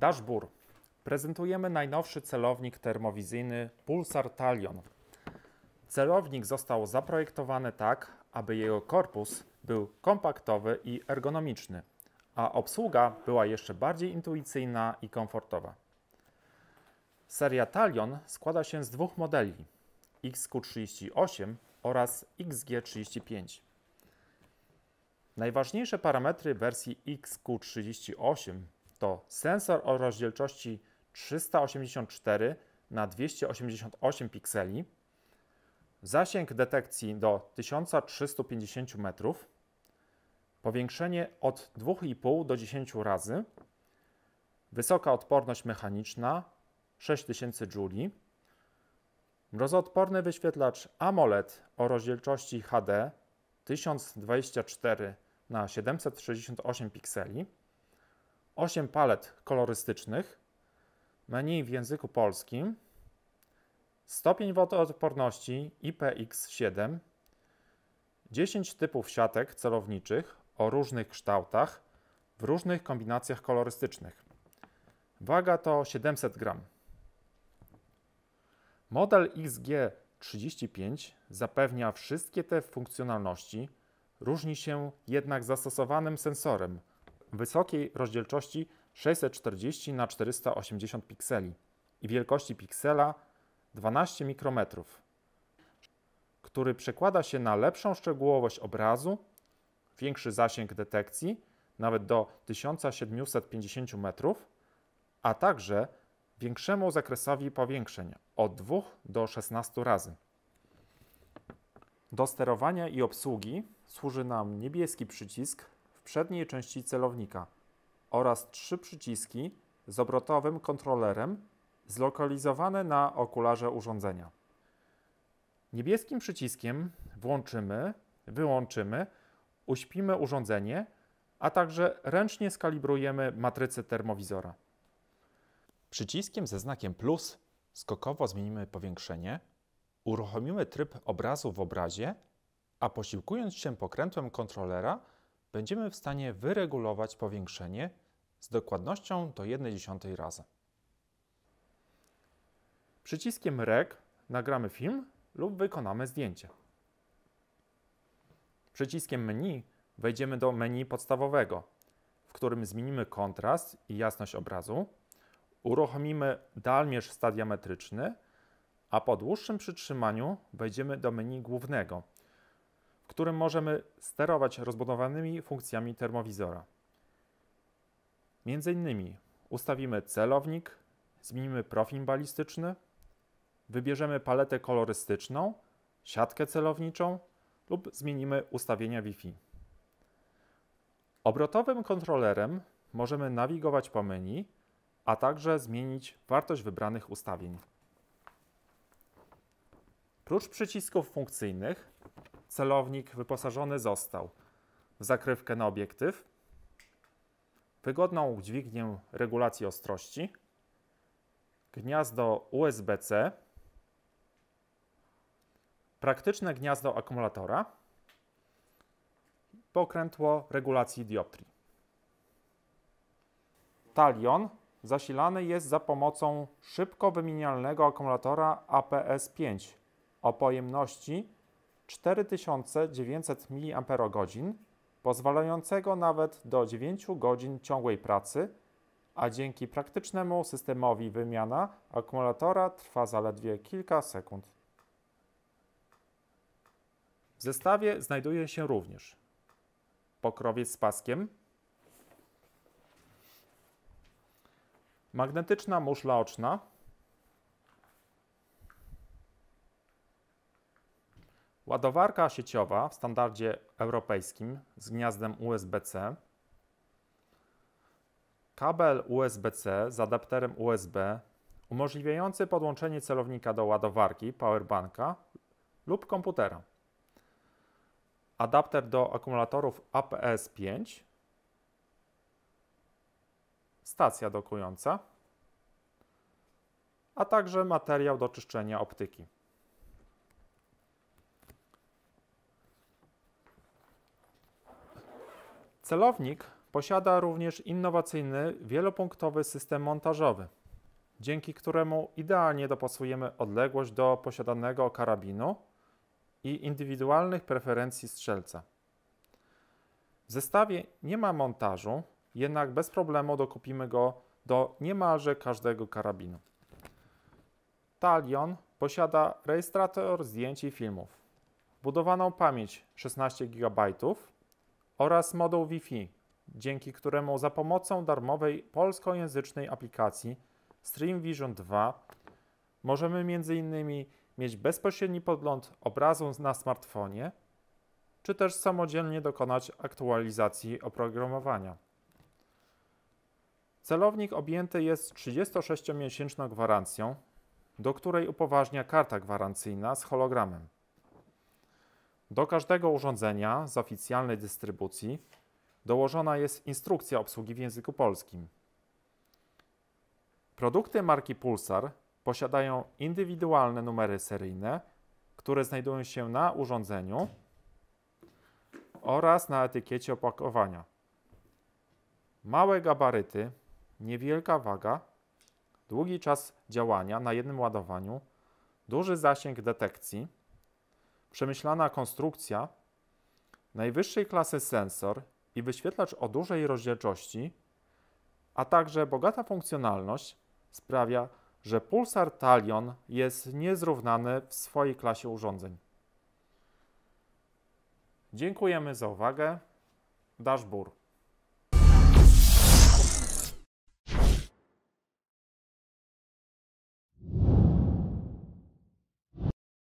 Dashboard. Prezentujemy najnowszy celownik termowizyjny Pulsar Talion. Celownik został zaprojektowany tak, aby jego korpus był kompaktowy i ergonomiczny, a obsługa była jeszcze bardziej intuicyjna i komfortowa. Seria Talion składa się z dwóch modeli XQ38 oraz XG35. Najważniejsze parametry wersji XQ38 to sensor o rozdzielczości 384 na 288 pikseli, zasięg detekcji do 1350 metrów, powiększenie od 2,5 do 10 razy, wysoka odporność mechaniczna 6000 Joule, mrozoodporny wyświetlacz AMOLED o rozdzielczości HD 1024 na 768 pikseli, 8 palet kolorystycznych, menu w języku polskim, stopień wodoodporności IPX7, 10 typów siatek celowniczych o różnych kształtach w różnych kombinacjach kolorystycznych. Waga to 700 gram. Model XG35 zapewnia wszystkie te funkcjonalności, różni się jednak zastosowanym sensorem – wysokiej rozdzielczości 640 x 480 pikseli i wielkości piksela 12 mikrometrów, który przekłada się na lepszą szczegółowość obrazu, większy zasięg detekcji, nawet do 1750 metrów, a także większemu zakresowi powiększeń od 2 do 16 razy. Do sterowania i obsługi służy nam niebieski przycisk przedniej części celownika oraz trzy przyciski z obrotowym kontrolerem zlokalizowane na okularze urządzenia. Niebieskim przyciskiem włączymy, wyłączymy, uśpimy urządzenie, a także ręcznie skalibrujemy matrycę termowizora. Przyciskiem ze znakiem plus skokowo zmienimy powiększenie, uruchomimy tryb obrazu w obrazie, a posiłkując się pokrętłem kontrolera będziemy w stanie wyregulować powiększenie z dokładnością do 1,1 razy. Przyciskiem REC nagramy film lub wykonamy zdjęcie. Przyciskiem menu wejdziemy do menu podstawowego, w którym zmienimy kontrast i jasność obrazu, uruchomimy dalmierz stadiametryczny, a po dłuższym przytrzymaniu wejdziemy do menu głównego – którym możemy sterować rozbudowanymi funkcjami termowizora. Między innymi ustawimy celownik, zmienimy profil balistyczny, wybierzemy paletę kolorystyczną, siatkę celowniczą lub zmienimy ustawienia Wi-Fi. Obrotowym kontrolerem możemy nawigować po menu, a także zmienić wartość wybranych ustawień. Prócz przycisków funkcyjnych celownik wyposażony został w zakrywkę na obiektyw, wygodną dźwignię regulacji ostrości, gniazdo USB-C, praktyczne gniazdo akumulatora, pokrętło regulacji dioptrii. Talion zasilany jest za pomocą szybko wymienialnego akumulatora APS-5 o pojemności 4900 mAh, pozwalającego nawet do 9 godzin ciągłej pracy, a dzięki praktycznemu systemowi wymiana akumulatora trwa zaledwie kilka sekund. W zestawie znajduje się również pokrowiec z paskiem, magnetyczna muszla oczna, Ładowarka sieciowa w standardzie europejskim z gniazdem USB-C, kabel USB-C z adapterem USB umożliwiający podłączenie celownika do ładowarki powerbanka lub komputera, adapter do akumulatorów APS-5, stacja dokująca, a także materiał do czyszczenia optyki. Celownik posiada również innowacyjny, wielopunktowy system montażowy, dzięki któremu idealnie dopasujemy odległość do posiadanego karabinu i indywidualnych preferencji strzelca. W zestawie nie ma montażu, jednak bez problemu dokupimy go do niemalże każdego karabinu. Talion posiada rejestrator zdjęć i filmów, budowaną pamięć 16 GB, oraz moduł Wi-Fi, dzięki któremu za pomocą darmowej polskojęzycznej aplikacji StreamVision 2 możemy m.in. mieć bezpośredni podgląd obrazu na smartfonie, czy też samodzielnie dokonać aktualizacji oprogramowania. Celownik objęty jest 36-miesięczną gwarancją, do której upoważnia karta gwarancyjna z hologramem. Do każdego urządzenia z oficjalnej dystrybucji dołożona jest instrukcja obsługi w języku polskim. Produkty marki Pulsar posiadają indywidualne numery seryjne, które znajdują się na urządzeniu oraz na etykiecie opakowania. Małe gabaryty, niewielka waga, długi czas działania na jednym ładowaniu, duży zasięg detekcji przemyślana konstrukcja, najwyższej klasy sensor i wyświetlacz o dużej rozdzielczości, a także bogata funkcjonalność sprawia, że Pulsar Talion jest niezrównany w swojej klasie urządzeń. Dziękujemy za uwagę. Dashboard.